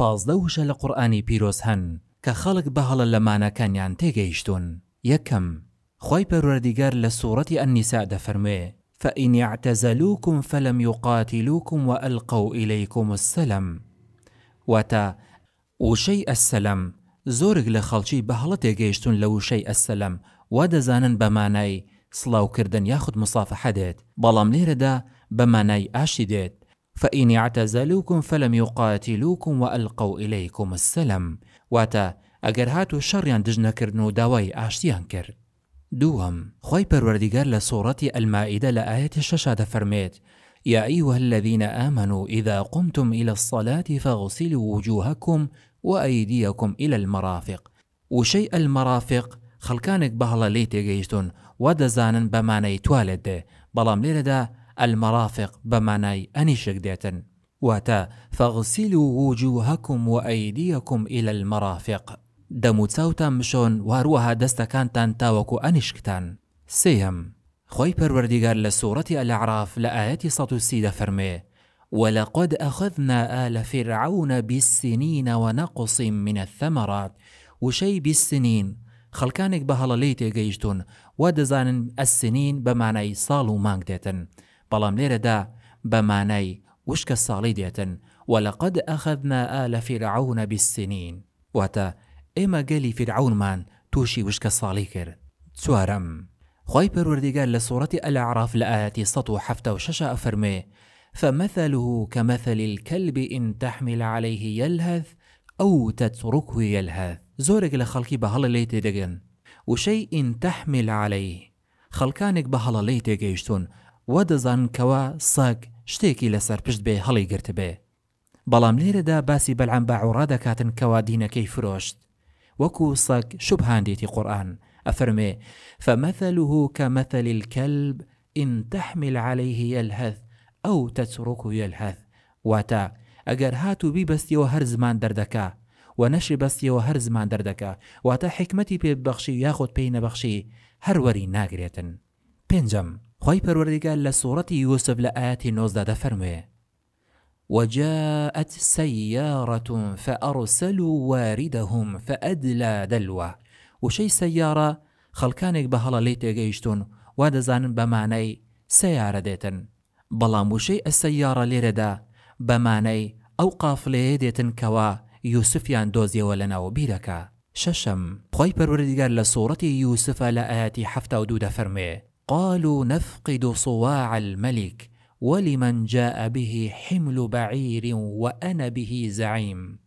پازدە وشە لە قورآانی پیرۆز هەن کە خەڵک بە هەڵە لەمانەکانیان تێگەیشتون یەکەم خی پەروەردیگەر لە سوورەتی ئەنیسا دەفەرموێ فإن اعتزلوكم فلم يقاتلوكم وألقوا إليكم السلم واتا وشيء السلام زۆرێک لە خەڵکی بەهڵە تێگەیشتون لە وشەی ئەسەلەم بماناي دەزانن بەمانای سڵاوکردن مصافحة مسافە بلام بەڵام لێرەدا بەمانای ئاشی فإن اعتزلوكم فلم يقاتلوكم وألقوا إليكم السلام واتا اگر هاتو شريان دجنا كرنو داوي أشتيان داوای دوهم خوي دووەم خی المائدة لآية سوڕەتی ئەلمائیدە يا أيها الذين آمنوا إذا قمتم إلى الصلاة فاغسلوا وجوهكم وأيديكم إلى المرافق وشيء المرافق خلقانك بهلا ليتي جيشتون ودزانا دەزانن توالد بلام دێ المرافق بماناي أنيشك ديتن واتا فاغسلوا وجوهكم وأيديكم إلى المرافق دمو تساو مشون واروها تاوەکو ئەنیشکتان تاوكو خۆی سيهم خوي سوورەتی لسورة الأعراف لآيات ١ السيدة فرمي ولقد أخذنا آل فرعون بالسنين ونقص من الثمرات وشي بالسنين خلكانك بهلا ليت يجيشتون ودزان السنين بمعنى صالو مانكتتن بەڵام لێرەدا بەمانای وشکە ولقد أخذنا آل فرعون بالسنين فرعونە بیسینین قالي فرعون مان توشي وشك وشکە ساڵی کرد چوارم خی پەروەردیگار لصورة الأعراف ئەلعراف سطو حفتة 1970 أفرمي فمثله كمثل الكلب إن تحمل عليه يلهث أو تتركه يلهث زورك لخلقي خەڵکی بە هەڵە وشيء تحمل عليه خلقانك تەحمیل عليهەی خەڵکانێک و دەزانن کەوە سەگ شتێکی لەسەر پشت بێ هەڵی گرت بێ بەڵام لێرەدا باسی بەلعام باعوڕا دەکاتن کەوا دینەکەی فرۆشت وەکو سەگ شوبهاندێتی قورآن أفرمي فمثله كمثل الكلب إن تحمل عليه يلهث أو تترك يلهث واتا ئەگەر هاتو بیبستیەوە هەر زمان دەردەکا و نەشی بەستیەوە هەر زمان دەردەکا واتە حکمەتی پێبخشی یاخود پێی نەبەخشی هەروەری ناگرێتن پێنجەم خی پەروەردگار لە سوورەتی یوسف لە ئاەتی فرمي وجاءت سيارة فأرسلوا واردهم فأدلى دلوة وشي سيارة خلقانك بهالا ليت لی وادزان بمعنى سيارة ديتن بلا مشي السيارة ليردا بمعنى أو قافلة ديتن كوا يوسف يان دوزي ولنا لەناوە ششم شەشەم خۆی لصورة يوسف لآيات حفتا ودودة فرمي قالوا نفقد صواع الملك ولمن جاء به حمل بعير وأنا به زعيم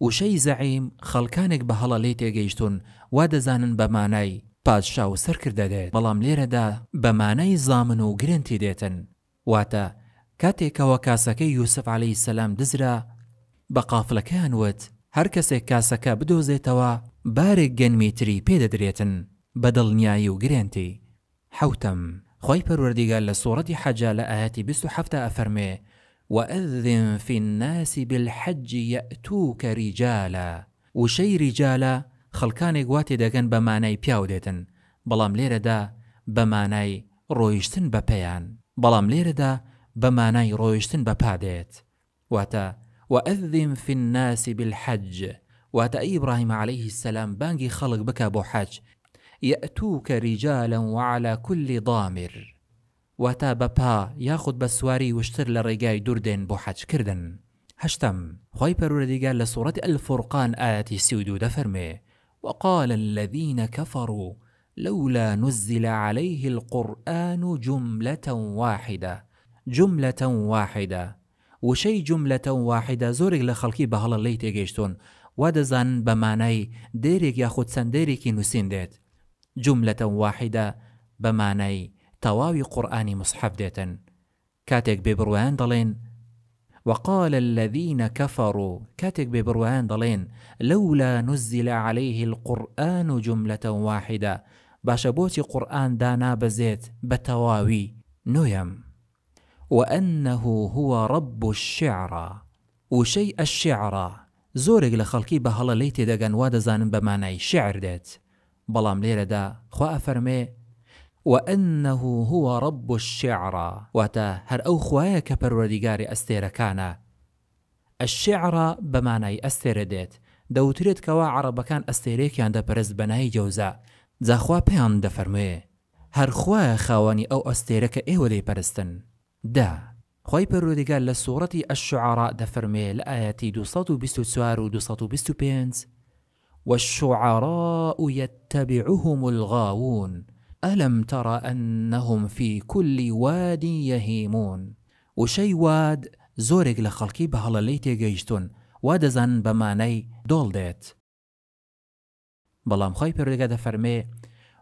وشي زعيم خلقانك بهالا ليتي لی تێگەیشتون وا دەزانن بەمانای پادشا و سەرکرد دەدێت بەڵام لێرەدا بەمانای زامن و گرنتی دێتن واتە کاتێکەوە کاسەکەی دزرا بە قافلەکەیان وت هەر بدو کاسەکە بدۆزێتەوە بارێک گەنمیتری پێدەدرێتن بە بدل و گرێنتی حوتم خوي پەروەردیگە لە سوورەتی حەجا لە ئاەتی أفرمي وأذن في الناس بالحج يأتوك رجالا وشي رجالا خلقان قواتي داقن بماناي بياو ديتن بلام بەڵام لێرەدا بە مانای ڕۆیشتن بە پەیان بەڵام لێرەدا بە مانای وأذن في الناس بالحج واتا إبراهيم عليه السلام بانجي خلق بکە بۆ حەج يأتوك رجالا وعلى كل ضامر واتا بەپا ياخد بسواري وشتر لرقاي دردن بوحج كردن هشتم هەشتم خی پەرورەدیگە الفرقان سوورەتی ئەلفڕقان دفرمي وقال الذين كفروا لولا نزل عليه القرآن جملة واحدة جملة واحدة وشي جملة واحدة زورك لخلقي خەڵکی بە هەڵە لی تێگەیشتون ديريك دەزان بە مانای دەیرێک جملة واحدة بماني تواوي قرآن مصحف دێتن كاتك ببروان دەڵێن وقال الذين كفروا كاتك ببروان ضلين لولا نزل عليه القرآن جملة واحدة باشە قرآن دانا بزيت بتواوي نيم وأنه هو رب الشعرى وشيء الشعرى زورق لخلقي خەڵکی ليتي هەڵە لی تێدەگەن شعر ديت بەڵام لێرەدا خوا ئەفەرمێ وأنه هو رب الشعرا واتە هەر ئەو خوایە کە پەروەردیگاری ئەستێرەکانە الشعرا بەمانای ئەستێرە دێت دەوترێت کەوا عربەکان ئەستێرێکیان دەپەرست بەنای جەوزە جاخوا پێیان دەفەرموێ هەر خوایە خاوەنی ئەو ئەستێرە کە ئێوە لێ پەرستن دا خی پەرۆدیگار لە سوورەتی ئەشعرا دەفەرمێ لە ئاەتی 224 و 225 والشعراء يتبعهم الغاوون ألم تر أنهم في كل واد يهيمون وشي واد زورق لخلقي بهلا ليتي جيشتون وادزن بماني دەزان بەمانەی دۆڵ دێت بەڵام خۆی پێگە دەفەرمێ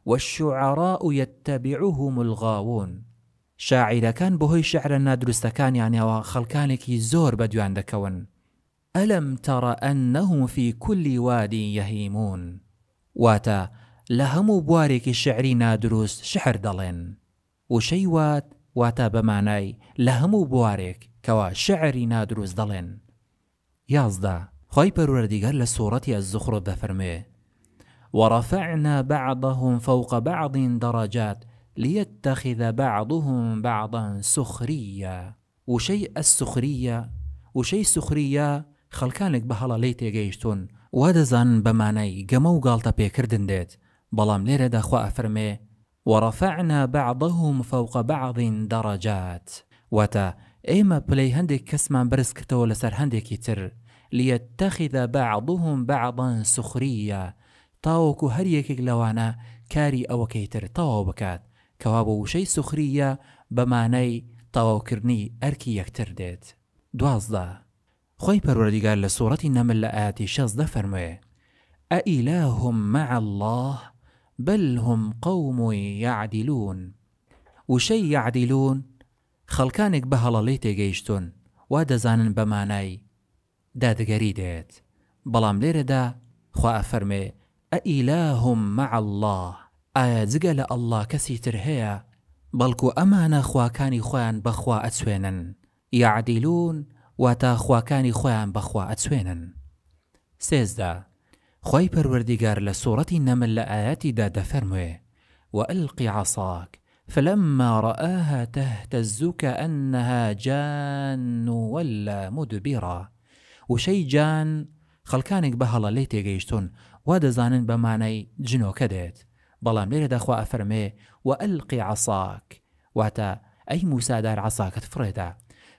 والشعراء يتبعهم الغاوون شاعیرەکان بەهۆی شعرە نادروستەکانیانەوە يعني خەڵکانێکی زۆر عندك دەکەون ألم تر أنهم في كل واد يهيمون واتا لهم بوارك الشعر نادروس شحر شعر دەڵێن وشەی وات واتا بەمانای لە بوارك بوارێک شعر نادروس نادروست يازدا یازدا خی قال لە سوورەتی ئە ورفعنا بعضهم فوق بعض درجات ليتخذ بعضهم بعضا سخرية وشيء السخرية وشيء سخرية خەڵکانێک بە هەڵە لی تێگەیشتون وا دەزانن بەمانای گەمە و گاڵتە پێکردن دێت بەڵام لێرەدا خوا ئەفرمێ وەڕەفعنا بەعضەهم فەوقە بەعضین دەڕەجات واتە ئێمە پلەی هەندێک کەسمان برز لەسەر هەندێکی تر ليتخذ بعضهم بعضا سخريا تاوكو هر يكيك لوانا كاري أو كيتر تاو كوابو شي سخريا بماني تاوكرني أركي يكتر ديت دوازده خوي پەروەردیگار لسورة النمل نەمل لە ئاتی شەزدە مع الله بل هم قوم يعدلون وشي يعدلون خلقانك بە هەڵەڵەی تێگەیشتون وا دەزانن بەمانای دادگەری دێت بەڵام لێرەدا خوا أفرمي أإله مع الله ئایا آية جگە الله ئەله کەسی تر هەیە بەڵکو خوان خواکانی خۆیان بەخوا يعدلون واتا خواکانی خۆیان بەخوا ئەچوێنن سێزدا خی پەروەردیگار لە سوورەتی نەمل لە ئاەتیدا دەفەرموێ وألقي عصاك فلما رآها تهتز كأنها جان ولا مدبرا وشي جان خەڵکانێک بە ليتي لی تێگەیشتون زانن دەزانن بە مانەی جنۆکە دێت بەڵام لێرە دەخوا ئەفەرمێ و ئەلقی عساک واتە ئەی موسادار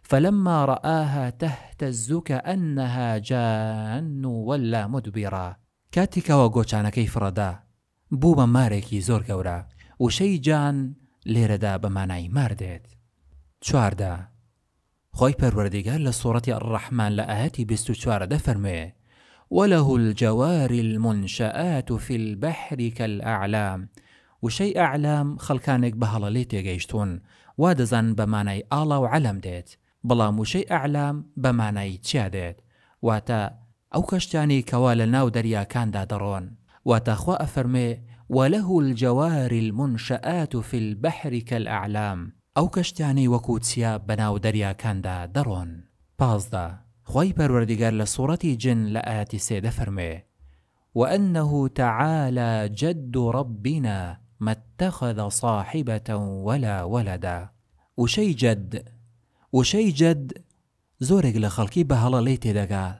فلما رآها تهتز كأنها جان ولا مدبرا كاتيكا وغوشانا كيف ردا بوبا ماريكي زور غورا وشي جان ليردا بمانعي ماردت دێت خوي پروردگار لصورة الرحمن لآهاتي بستو لە فرمي وله الجوار المنشآت في البحر كالأعلام وشي أعلام خلقانك بهالاليتي غيشتون تێگەیشتون وا دەزان بەمانای ئاڵا بەڵام وشەی ئەعلام بەمانایی چیا دێت واتە ئەو کەشتانی کەوا لە ناو دەریاکاندا دەڕۆن خوا ئەفەرمێ وله الجوار المنشآت في البحر كالأعلام ئەو کەشتیانی وەکو چیا بەناو دەریاکاندا دەڕۆن پازدا خی پەروەردیگەر لە سوورەتی جن لە ئاەتی سێدە وأنه تعالى جد ربنا ما اتخذ صاحبة ولا ولدا وشي جد وشي جد زورك لخلقي بهلا بە دقا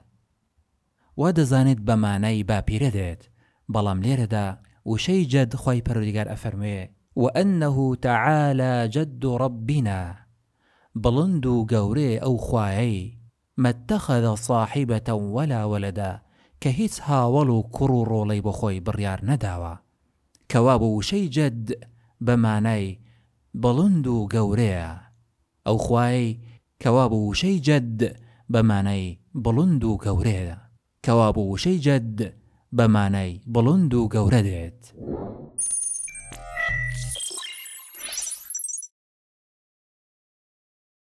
لی زانت وا با بيردت بلام ليردا وشي جد خوي بردقار أفرمي وأنه تعالى جد ربنا قوري أو خواي ما اتخذ صاحبة ولا ولدا كهيس هاولو كرورو لي بخوي بريار نداوا كوابو شي جد کەوا بلندو قوريه ئەو خوای کەوا بۆ وشەی جەد بەمانەی بڵند و گەورەیە کەوا بۆ وشەی جەد بەمانەی بڵند و گەورە دێت.